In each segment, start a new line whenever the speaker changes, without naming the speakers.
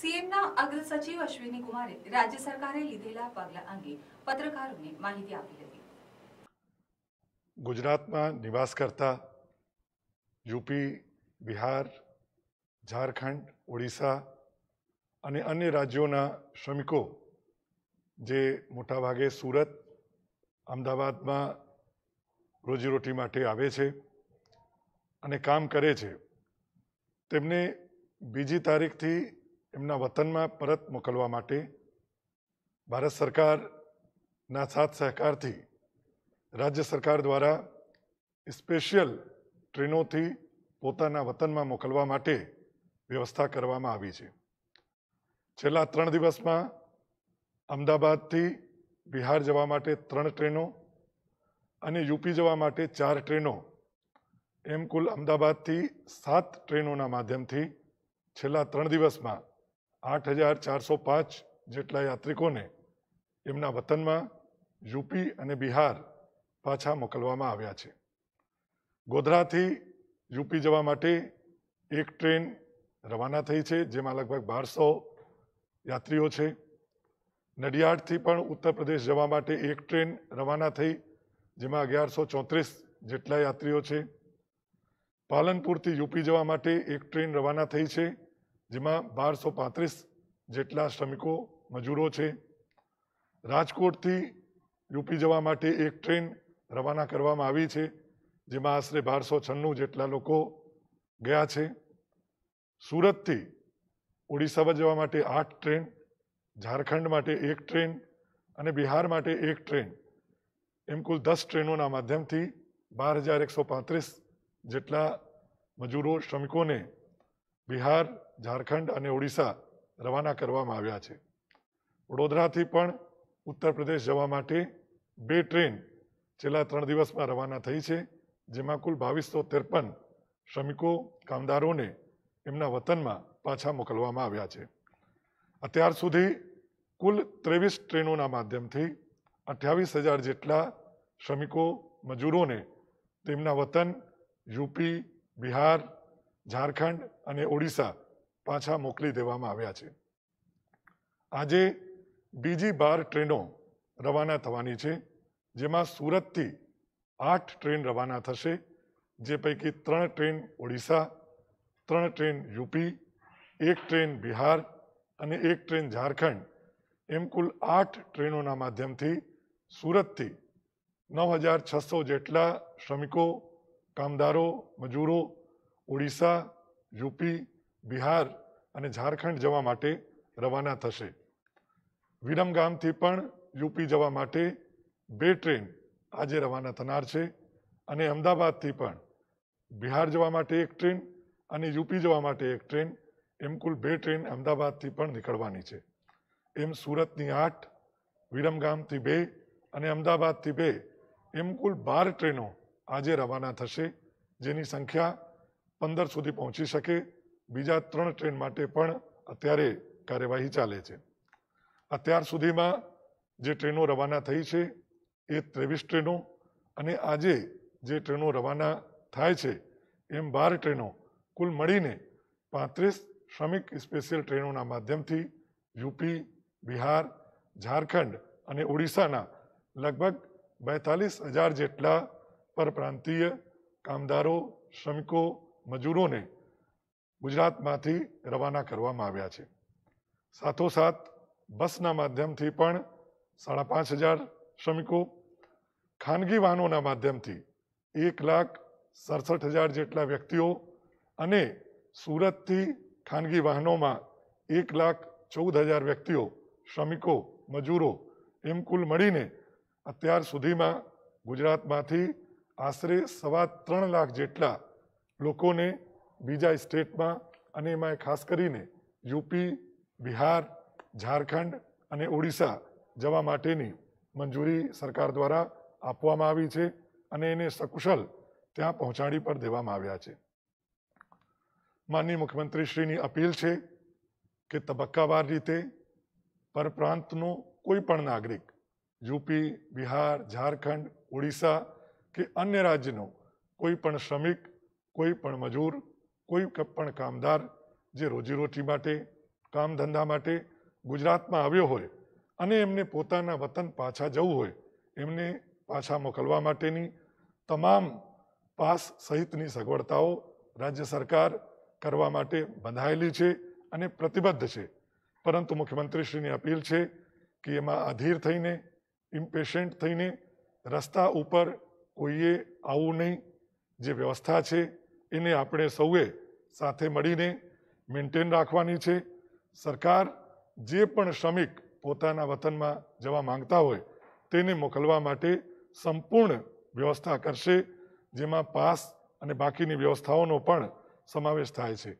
સીએમના અગ્ર સચિવ અશ્વિની કુમારે રાજ્ય સરકારે લીધેલા પગલા અંગે પત્રકારોને માહિતી આપી હતી ગુજરાતમાં નિવાસ કરતા યુપી બિહાર ઝારખંડ ઓડિશા અને અન્ય રાજ્યોના શ્રમિકો જે મોટાભાગે સુરત અમદાવાદમાં રોજીરોટી માટે આવે છે અને કામ કરે છે તેમને બીજી તારીખથી એમના વતનમાં પરત મોકલવા માટે ભારત સરકારના સાથ સહકારથી રાજ્ય સરકાર દ્વારા સ્પેશિયલ ટ્રેનોથી પોતાના વતનમાં મોકલવા માટે વ્યવસ્થા કરવામાં આવી છે છેલ્લા ત્રણ દિવસમાં અમદાવાદથી બિહાર જવા માટે ત્રણ ટ્રેનો અને યુપી જવા માટે ચાર ટ્રેનો એમ કુલ અમદાવાદથી સાત ટ્રેનોના માધ્યમથી છેલ્લા ત્રણ દિવસમાં આઠ હજાર ચારસો પાંચ જેટલા યાત્રિકોને એમના વતનમાં યુપી અને બિહાર પાછા મોકલવામાં આવ્યા છે ગોધરાથી યુપી જવા માટે એક ટ્રેન રવાના થઈ છે જેમાં લગભગ બારસો યાત્રીઓ છે નડિયાદથી પણ ઉત્તર પ્રદેશ જવા માટે એક ટ્રેન રવાના થઈ જેમાં અગિયારસો ચોત્રીસ જેટલા યાત્રીઓ છે પાલનપુરથી યુપી જવા માટે એક ટ્રેન રવાના થઈ છે જેમાં બારસો પાંત્રીસ જેટલા શ્રમિકો મજૂરો છે રાજકોટથી યુપી જવા માટે એક ટ્રેન રવાના કરવામાં આવી છે જેમાં આશરે બારસો છન્નું જેટલા લોકો ગયા છે સુરતથી ઓડિશામાં જવા માટે આઠ ટ્રેન ઝારખંડ માટે એક ટ્રેન અને બિહાર માટે એક ટ્રેન એમ કુલ દસ ટ્રેનોના માધ્યમથી બાર હજાર એકસો પાંત્રીસ જેટલા મજૂરો શ્રમિકોને બિહાર ઝારખંડ અને ઓડિશા રવાના કરવામાં આવ્યા છે વડોદરાથી પણ ઉત્તર પ્રદેશ જવા માટે બે ટ્રેન છેલ્લા ત્રણ દિવસમાં રવાના થઈ છે જેમાં કુલ બાવીસો ત્રેપન શ્રમિકો કામદારોને એમના વતનમાં પાછા મોકલવામાં આવ્યા છે અત્યાર સુધી કુલ ત્રેવીસ ટ્રેનોના માધ્યમથી અઠ્યાવીસ હજાર જેટલા શ્રમિકો મજૂરોને તેમના વતન યુપી બિહાર ઝારખંડ અને ઓડિશા પાછા મોકલી દેવામાં આવ્યા છે આજે બીજી બાર ટ્રેનો રવાના થવાની છે જેમાં સુરતથી આઠ ટ્રેન રવાના થશે જે પૈકી ત્રણ ટ્રેન ઓડિશા ત્રણ ટ્રેન યુપી એક ટ્રેન બિહાર અને એક ટ્રેન ઝારખંડ એમ કુલ આઠ ટ્રેનોના માધ્યમથી સુરતથી નવ હજાર છસો જેટલા શ્રમિકો કામદારો મજૂરો ઓડિશા યુપી બિહાર અને ઝારખંડ જવા માટે રવાના થશે વિરમગામથી પણ યુપી જવા માટે બે ટ્રેન આજે રવાના થનાર છે અને અમદાવાદથી પણ બિહાર જવા માટે એક ટ્રેન અને યુપી જવા માટે એક ટ્રેન એમ કુલ બે ટ્રેન અમદાવાદથી પણ નીકળવાની છે એમ સુરતની આઠ વિરમગામથી બે અને અમદાવાદથી બે એમ કુલ બાર ટ્રેનો આજે રવાના થશે જેની સંખ્યા પંદર સુધી પહોંચી શકે બીજા ત્રણ ટ્રેન માટે પણ અત્યારે કાર્યવાહી ચાલે છે અત્યાર સુધીમાં જે ટ્રેનો રવાના થઈ છે એ ત્રેવીસ ટ્રેનો અને આજે જે ટ્રેનો રવાના થાય છે એમ બાર ટ્રેનો કુલ મળીને પાંત્રીસ શ્રમિક સ્પેશિયલ ટ્રેનોના માધ્યમથી યુપી બિહાર ઝારખંડ અને ઓડિશાના લગભગ બેતાલીસ હજાર જેટલા પરપ્રાંતીય કામદારો શ્રમિકો મજૂરોને ગુજરાતમાંથી રવાના કરવામાં આવ્યા છે સાથોસાથ બસના માધ્યમથી પણ સાડા પાંચ હજાર શ્રમિકો ખાનગી વાહનોના માધ્યમથી એક લાખ સડસઠ હજાર જેટલા વ્યક્તિઓ અને સુરતથી ખાનગી વાહનોમાં એક લાખ ચૌદ હજાર વ્યક્તિઓ શ્રમિકો મજૂરો એમ કુલ મળીને અત્યાર સુધીમાં ગુજરાતમાંથી આશરે સવા ત્રણ લાખ જેટલા લોકોને બીજા સ્ટેટમાં અને એમાં ખાસ કરીને યુપી બિહાર ઝારખંડ અને ઓડિશા જવા માટેની મંજૂરી સરકાર દ્વારા આપવામાં આવી છે અને એને સકુશલ ત્યાં પહોંચાડી પર દેવામાં આવ્યા છે માનનીય મુખ્યમંત્રીશ્રીની અપીલ છે કે તબક્કાવાર રીતે પરપ્રાંતનો કોઈ પણ નાગરિક યુપી બિહાર ઝારખંડ ઓડિશા કે અન્ય રાજ્યનો કોઈ પણ શ્રમિક કોઈ પણ મજૂર કોઈ પણ કામદાર જે રોજીરોટી માટે કામ ધંધા માટે ગુજરાતમાં આવ્યો હોય અને એમને પોતાના વતન પાછા જવું હોય એમને પાછા મોકલવા માટેની તમામ પાસ સહિતની સગવડતાઓ રાજ્ય સરકાર કરવા માટે બંધાયેલી છે અને પ્રતિબદ્ધ છે પરંતુ મુખ્યમંત્રીશ્રીની અપીલ છે કે એમાં અધીર થઈને ઇમ્પેશન્ટ થઈને રસ્તા ઉપર કોઈએ આવું નહીં જે વ્યવસ્થા છે એને આપણે સૌએ સાથે મળીને મેન્ટેન રાખવાની છે સરકાર જે પણ શ્રમિક પોતાના વતનમાં જવા માંગતા હોય તેને મોકલવા માટે સંપૂર્ણ વ્યવસ્થા કરશે જેમાં પાસ અને બાકીની વ્યવસ્થાઓનો પણ સમાવેશ થાય છે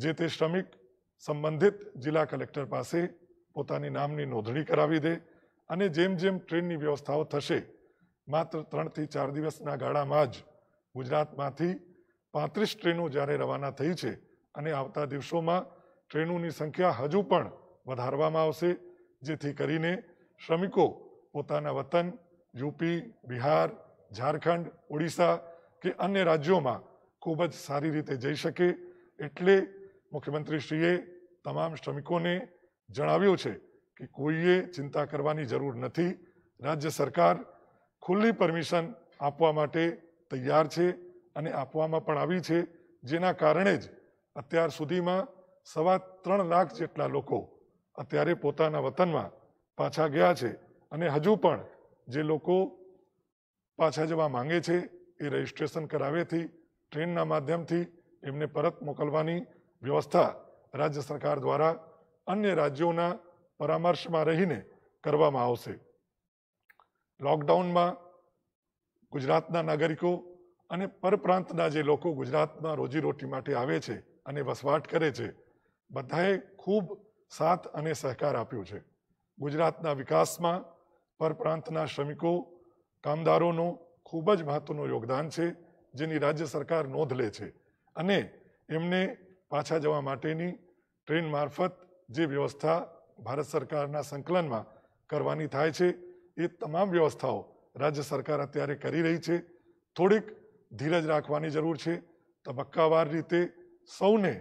જે તે શ્રમિક સંબંધિત જિલ્લા કલેક્ટર પાસે પોતાની નામની નોંધણી કરાવી દે અને જેમ જેમ ટ્રેનની વ્યવસ્થાઓ થશે માત્ર ત્રણથી ચાર દિવસના ગાળામાં જ ગુજરાતમાંથી પાંત્રીસ ટ્રેનો જ્યારે રવાના થઈ છે અને આવતા દિવસોમાં ટ્રેનોની સંખ્યા હજુ પણ વધારવામાં આવશે જેથી કરીને શ્રમિકો પોતાના વતન યુપી બિહાર ઝારખંડ ઓડિશા કે અન્ય રાજ્યોમાં ખૂબ જ સારી રીતે જઈ શકે એટલે મુખ્યમંત્રીશ્રીએ તમામ શ્રમિકોને જણાવ્યું છે કે કોઈએ ચિંતા કરવાની જરૂર નથી રાજ્ય સરકાર ખુલ્લી પરમિશન આપવા માટે તૈયાર છે અને આપવામાં પણ આવી છે જેના કારણે જ અત્યાર સુધીમાં સવા ત્રણ લાખ જેટલા લોકો અત્યારે પોતાના વતનમાં પાછા ગયા છે અને હજુ પણ જે લોકો પાછા જવા માંગે છે એ રજિસ્ટ્રેશન કરાવેથી ટ્રેનના માધ્યમથી એમને પરત મોકલવાની વ્યવસ્થા રાજ્ય સરકાર દ્વારા અન્ય રાજ્યોના પરામર્શમાં રહીને કરવામાં આવશે લોકડાઉનમાં ગુજરાતના નાગરિકો અને પરપ્રાંતના જે લોકો ગુજરાતમાં રોજીરોટી માટે આવે છે અને વસવાટ કરે છે બધાએ ખૂબ સાથ અને સહકાર આપ્યો છે ગુજરાતના વિકાસમાં પરપ્રાંતના શ્રમિકો કામદારોનો ખૂબ જ મહત્વનું યોગદાન છે જેની રાજ્ય સરકાર નોંધ લે છે અને એમને પાછા જવા માટેની ટ્રેન મારફત જે વ્યવસ્થા ભારત સરકારના સંકલનમાં કરવાની થાય છે એ તમામ વ્યવસ્થાઓ રાજ્ય સરકાર અત્યારે કરી રહી છે થોડીક ધીરજ રાખવાની જરૂર છે તબક્કાવાર રીતે સૌને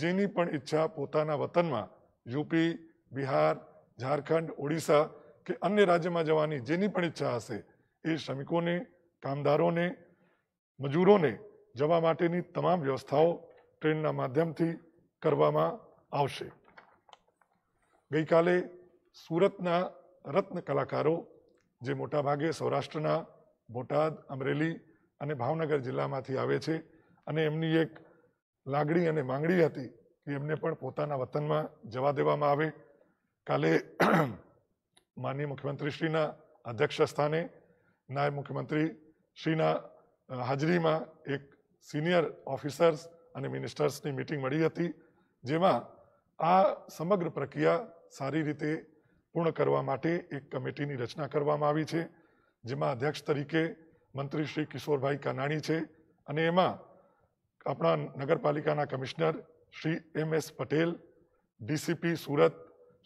જેની પણ ઈચ્છા પોતાના વતનમાં યુપી બિહાર ઝારખંડ ઓડિશા કે અન્ય રાજ્યમાં જવાની જેની પણ ઈચ્છા હશે એ શ્રમિકોને કામદારોને મજૂરોને જવા માટેની તમામ વ્યવસ્થાઓ ટ્રેનના માધ્યમથી કરવામાં આવશે ગઈકાલે સુરતના રત્ન કલાકારો જે મોટાભાગે સૌરાષ્ટ્રના બોટાદ અમરેલી અને ભાવનગર જિલ્લામાંથી આવે છે અને એમની એક લાગણી અને માંગણી હતી કે એમને પણ પોતાના વતનમાં જવા દેવામાં આવે કાલે માનનીય મુખ્યમંત્રીશ્રીના અધ્યક્ષ સ્થાને નાયબ મુખ્યમંત્રી શ્રીના હાજરીમાં એક સિનિયર ઓફિસર્સ અને મિનિસ્ટર્સની મિટિંગ મળી હતી જેમાં આ સમગ્ર પ્રક્રિયા સારી રીતે પૂર્ણ કરવા માટે એક કમિટીની રચના કરવામાં આવી છે જેમાં અધ્યક્ષ તરીકે મંત્રી શ્રી કિશોરભાઈ કાનાણી છે અને એમાં આપણા નગરપાલિકાના commissioner Shri M S Patel DCP Surat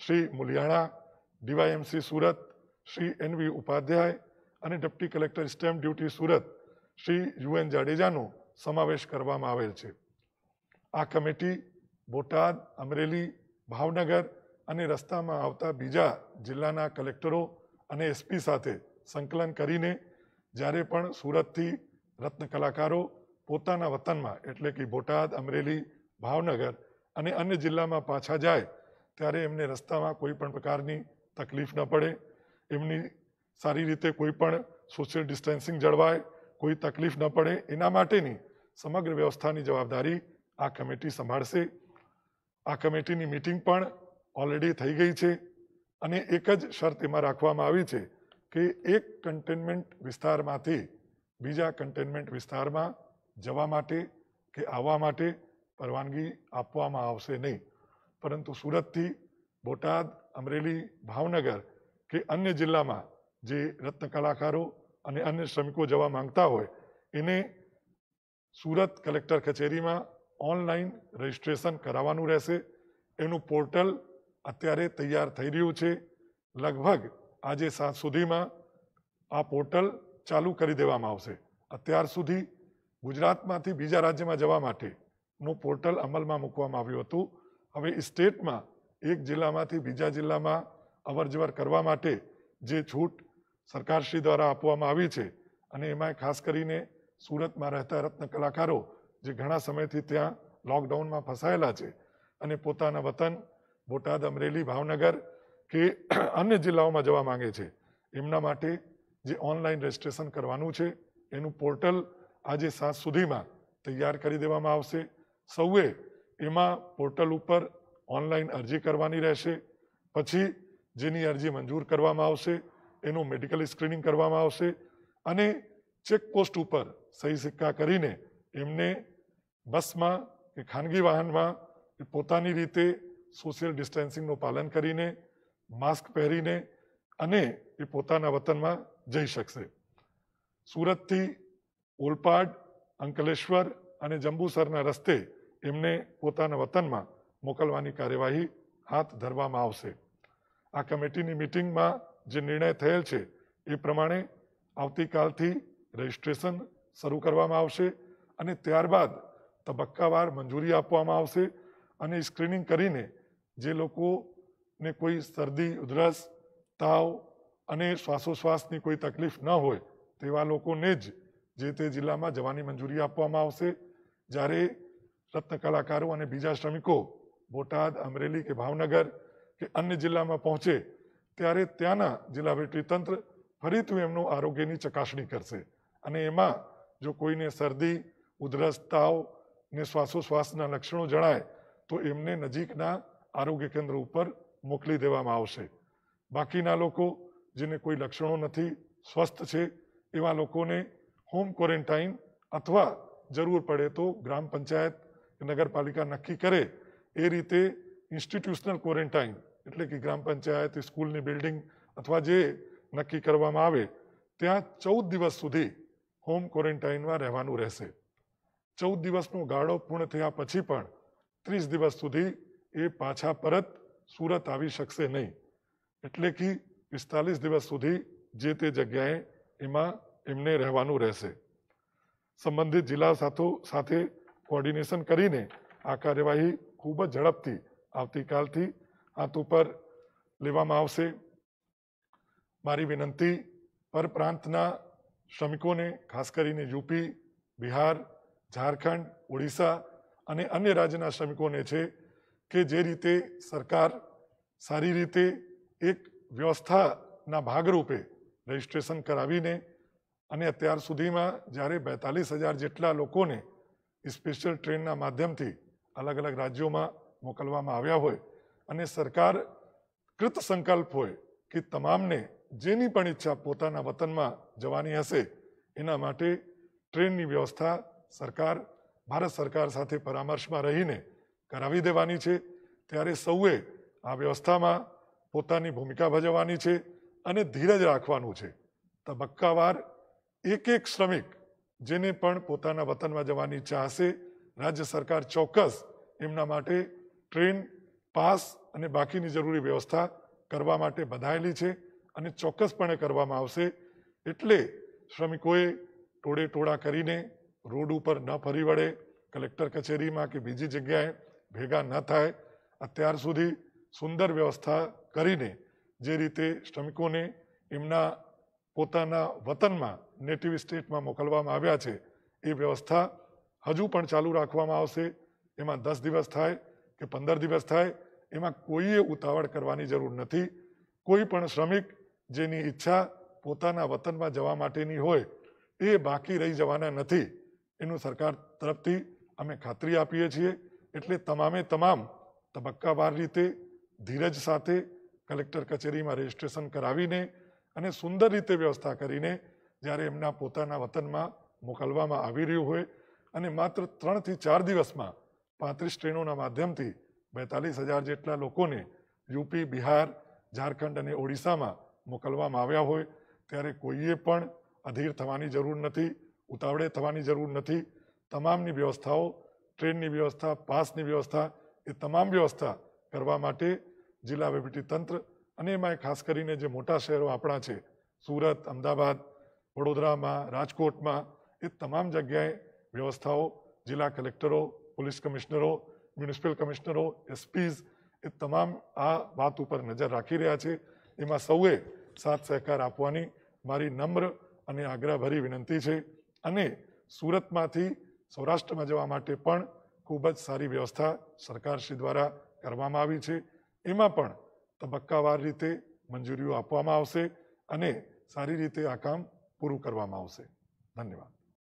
Shri Muliyana DYMC Surat Shri N V Upadhyay અને deputy collector stamp duty Surat Shri U N જાડેજાનો સમાવેશ કરવામાં આવેલ છે આ કમિટી બોટાદ અમરેલી ભાવનગર અને રસ્તામાં આવતા બીજા જિલ્લાના કલેક્ટરો અને એસપી સાથે સંકલન કરીને જ્યારે પણ સુરતથી રત્ન કલાકારો પોતાના વતનમાં એટલે કે બોટાદ અમરેલી ભાવનગર અને અન્ય જિલ્લામાં પાછા જાય ત્યારે એમને રસ્તામાં કોઈ પણ પ્રકારની તકલીફ ન પડે એમની સારી રીતે કોઈ પણ સોશિયલ ડિસ્ટન્સિંગ જળવાય કોઈ તકલીફ ન પડે એના માટેની સમગ્ર વ્યવસ્થાની જવાબદારી આ કમિટી સંભાળશે આ કમિટીની મિટિંગ પણ ઓલરેડી થઈ ગઈ છે અને એક જ શરત એમાં રાખવામાં આવી છે કે એક કન્ટેનમેન્ટ વિસ્તારમાંથી બીજા કન્ટેનમેન્ટ વિસ્તારમાં જવા માટે કે આવવા માટે પરવાનગી આપવામાં આવશે નહીં પરંતુ સુરતથી બોટાદ અમરેલી ભાવનગર કે અન્ય જિલ્લામાં જે રત્નકલાકારો અને અન્ય શ્રમિકો જવા માંગતા હોય એને સુરત કલેક્ટર કચેરીમાં ઓનલાઈન રજિસ્ટ્રેશન કરાવવાનું રહેશે એનું પોર્ટલ અત્યારે તૈયાર થઈ રહ્યું છે લગભગ આજે સાંજ સુધીમાં આ પોર્ટલ ચાલુ કરી દેવામાં આવશે અત્યાર સુધી ગુજરાતમાંથી બીજા રાજ્યમાં જવા માટેનું પોર્ટલ અમલમાં મૂકવામાં આવ્યું હતું હવે સ્ટેટમાં એક જિલ્લામાંથી બીજા જિલ્લામાં અવરજવર કરવા માટે જે છૂટ સરકારશ્રી દ્વારા આપવામાં આવી છે અને એમાં ખાસ કરીને સુરતમાં રહેતા રત્ન કલાકારો જે ઘણા સમયથી ત્યાં લોકડાઉનમાં ફસાયેલા છે અને પોતાના વતન બોટાદ અમરેલી ભાવનગર કે અન્ય જિલ્લાઓમાં જવા માગે છે એમના માટે જે ઓનલાઈન રજિસ્ટ્રેશન કરવાનું છે એનું પોર્ટલ આજે સાંજ સુધીમાં તૈયાર કરી દેવામાં આવશે સૌએ એમાં પોર્ટલ ઉપર ઓનલાઈન અરજી કરવાની રહેશે પછી જેની અરજી મંજૂર કરવામાં આવશે એનું મેડિકલ સ્ક્રીનિંગ કરવામાં આવશે અને ચેકપોસ્ટ ઉપર સહી સિક્કા કરીને એમને બસમાં કે ખાનગી વાહનમાં પોતાની રીતે સોશિયલ ડિસ્ટન્સિંગનું પાલન કરીને માસ્ક પહેરીને અને એ પોતાના વતનમાં જઈ શકશે સુરતથી ઓલપાડ અંકલેશ્વર અને જંબુસરના રસ્તે એમને પોતાના વતનમાં મોકલવાની કાર્યવાહી હાથ ધરવામાં આવશે આ કમિટીની મિટિંગમાં જે નિર્ણય થયેલ છે એ પ્રમાણે આવતીકાલથી રજિસ્ટ્રેશન શરૂ કરવામાં આવશે અને ત્યારબાદ તબક્કાવાર મંજૂરી આપવામાં આવશે અને સ્ક્રીનિંગ કરીને જે લોકો ને કોઈ શરદી ઉધરસ તાવ અને શ્વાસોશ્વાસની કોઈ તકલીફ ન હોય તેવા લોકોને જ જે તે જિલ્લામાં જવાની મંજૂરી આપવામાં આવશે જ્યારે રત્નકલાકારો અને બીજા શ્રમિકો બોટાદ અમરેલી કે ભાવનગર કે અન્ય જિલ્લામાં પહોંચે ત્યારે ત્યાંના જિલ્લા વહીવટી તંત્ર ફરીથી એમનું આરોગ્યની ચકાસણી કરશે અને એમાં જો કોઈને શરદી ઉધરસ તાવ ને શ્વાસોશ્વાસના લક્ષણો જણાય તો એમને નજીકના આરોગ્ય કેન્દ્ર ઉપર મોકલી દેવામાં આવશે બાકીના લોકો જેને કોઈ લક્ષણો નથી સ્વસ્થ છે એવા લોકોને હોમ ક્વોરન્ટાઇન અથવા જરૂર પડે તો ગ્રામ પંચાયત નગરપાલિકા નક્કી કરે એ રીતે ઇન્સ્ટિટ્યુશનલ ક્વોરન્ટાઇન એટલે કે ગ્રામ પંચાયત સ્કૂલની બિલ્ડિંગ અથવા જે નક્કી કરવામાં આવે ત્યાં ચૌદ દિવસ સુધી હોમ ક્વોરન્ટાઇનમાં રહેવાનું રહેશે ચૌદ દિવસનો ગાળો પૂર્ણ થયા પછી પણ ત્રીસ દિવસ સુધી એ પાછા પરત સુરત આવી શકશે નહીં એટલે કે પિસ્તાલીસ દિવસ સુધી જે તે જગ્યાએ એમાં એમને રહેવાનું રહેશે સંબંધિત જિલ્લા સાથો સાથે કોર્ડિનેશન કરીને આ કાર્યવાહી ખૂબ જ ઝડપથી આવતીકાલથી હાથ ઉપર લેવામાં આવશે મારી વિનંતી પરપ્રાંતના શ્રમિકોને ખાસ કરીને યુપી બિહાર ઝારખંડ ઓડિશા અને અન્ય રાજ્યના શ્રમિકોને છે કે જે રીતે સરકાર સારી રીતે એક વ્યવસ્થાના ભાગ રૂપે રજીસ્ટ્રેશન કરાવીને અને અત્યાર સુધીમાં જારે 42000 જેટલા લોકો ને સ્પેશિયલ ટ્રેન ના માધ્યમથી અલગ અલગ રાજ્યો માં મોકલવામાં આવ્યા હોય અને સરકાર કૃત સંકલ્પ હોય કે તમામ ને જેની પણ ઈચ્છા પોતાના વતન માં જવાની હશે એના માટે ટ્રેન ની વ્યવસ્થા સરકાર ભારત સરકાર સાથે પરામર્શ માં રહીને કરાવી દેવાની છે ત્યારે સૌએ આ વ્યવસ્થામાં પોતાની ભૂમિકા ભજવવાની છે અને ધીરજ રાખવાનું છે તબક્કાવાર એક એક શ્રમિક જેને પણ પોતાના વતનમાં જવાની ઈચ્છા હશે રાજ્ય સરકાર ચોક્કસ એમના માટે ટ્રેન પાસ અને બાકીની જરૂરી વ્યવસ્થા કરવા માટે બંધાયેલી છે અને ચોક્કસપણે કરવામાં આવશે એટલે શ્રમિકોએ ટોળે ટોળા કરીને રોડ ઉપર ન ફરી વળે કલેક્ટર કચેરીમાં કે બીજી જગ્યાએ ભેગા ન થાય અત્યાર સુધી સુંદર વ્યવસ્થા કરીને જે રીતે શ્રમિકોને એમના પોતાના વતનમાં નેટિવ સ્ટેટમાં મોકલવામાં આવ્યા છે એ વ્યવસ્થા હજુ પણ ચાલુ રાખવામાં આવશે એમાં દસ દિવસ થાય કે પંદર દિવસ થાય એમાં કોઈએ ઉતાવળ કરવાની જરૂર નથી કોઈ પણ શ્રમિક જેની ઈચ્છા પોતાના વતનમાં જવા માટેની હોય એ બાકી રહી જવાના નથી એનું સરકાર તરફથી અમે ખાતરી આપીએ છીએ એટલે તમામે તમામ તબક્કાવાર રીતે ધીરજ સાથે કલેક્ટર કચેરીમાં રજિસ્ટ્રેશન કરાવીને અને સુંદર રીતે વ્યવસ્થા કરીને જ્યારે એમના પોતાના વતનમાં મોકલવામાં આવી રહ્યું હોય અને માત્ર ત્રણથી ચાર દિવસમાં પાંત્રીસ ટ્રેનોના માધ્યમથી બેતાલીસ હજાર જેટલા લોકોને યુપી બિહાર ઝારખંડ અને ઓડિશામાં મોકલવામાં આવ્યા હોય ત્યારે કોઈએ પણ અધીર થવાની જરૂર નથી ઉતાવળે થવાની જરૂર નથી તમામની વ્યવસ્થાઓ ટ્રેનની વ્યવસ્થા પાસની વ્યવસ્થા એ તમામ વ્યવસ્થા કરવા માટે જિલ્લા તંત્ર અને એમાં ખાસ કરીને જે મોટા શહેરો આપણા છે સુરત અમદાવાદ વડોદરામાં રાજકોટમાં એ તમામ જગ્યાએ વ્યવસ્થાઓ જિલ્લા કલેક્ટરો પોલીસ કમિશનરો મ્યુનિસિપલ કમિશનરો એસપીઝ એ તમામ આ વાત ઉપર નજર રાખી રહ્યા છે એમાં સૌએ સાથ સહકાર આપવાની મારી નમ્ર અને આગ્રહભરી વિનંતી છે અને સુરતમાંથી સૌરાષ્ટ્રમાં જવા માટે પણ ખૂબ જ સારી વ્યવસ્થા સરકારશ્રી દ્વારા કરવામાં આવી છે એમાં પણ તબક્કાવાર રીતે મંજૂરીઓ આપવામાં આવશે અને સારી રીતે આ કામ પૂરું કરવામાં આવશે ધન્યવાદ